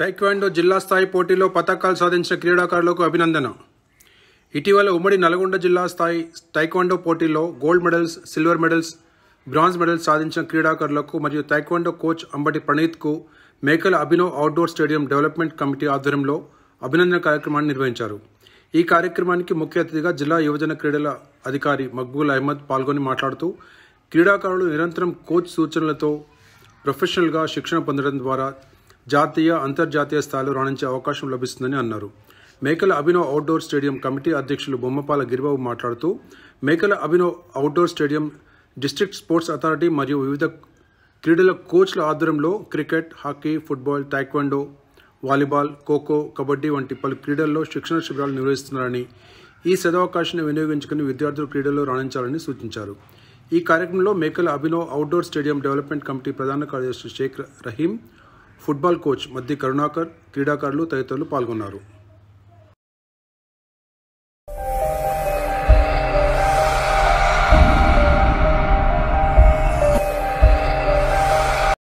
taekwondo జిల్లా స్థాయి పోటీలో పతకాలు సాధించిన క్రీడాకారులకు అభినందన ఇటీవల ఉమ్మడి నల్గొండ జిల్లా స్థాయి టైక్వాండో పోటీలో gold medals silver medals bronze medals సాధించిన క్రీడాకారులకు మరియు టైక్వాండో కోచ్ అంబటి ప్రణీత్కు Mekala Abhinav outdoor stadium development committee ఆధ్వర్యంలో అభినందన కార్యక్రమాన్ని నిర్వహించారు ఈ కార్యక్రమానికి ముఖ్య అతిథిగా జిల్లా యువజన క్రీడల అధికారి మక్బూల్ అహ్మద్ పాల్గొని మాట్లాడుతూ క్రీడాకారులు నిరంతరం కోచ్ సూచనలతో ప్రొఫెషనల్గా శిక్షణ పొందడం ద్వారా జాతీయ అంతర్జాతీయ స్థాయిలో రాణించే అవకాశం లభిస్తుందని అన్నారు మేకల అభినవ్ అవుట్డోర్ స్టేడియం కమిటీ అధ్యక్షులు బొమ్మపాల గిరిబాబు మాట్లాడుతూ Mekala Abhinav outdoor stadium district sports authority మరియు వివిధ క్రీడల కోచ్ల ఆధ్వర్యంలో cricket hockey football taekwondo volleyball kho kho kabaddi వంటి పలు క్రీడల్లో శిక్షణ శిబిరాలు నిర్వహిస్తున్నారని ఈ సదవకాశాన్ని వినియోగించుకుని విద్యార్థులు క్రీడల్లో రాణించాలని సూచించారు ఈ కార్యక్రమంలో Mekala Abhinav outdoor stadium development committee ప్రధాన కార్యదర్శి షేక్ రహీం ఫుట్బాల్ కోచ్ మధ్య కరుణాకర్ క్రీడాకారులు తదితరులు పాల్గొన్నారు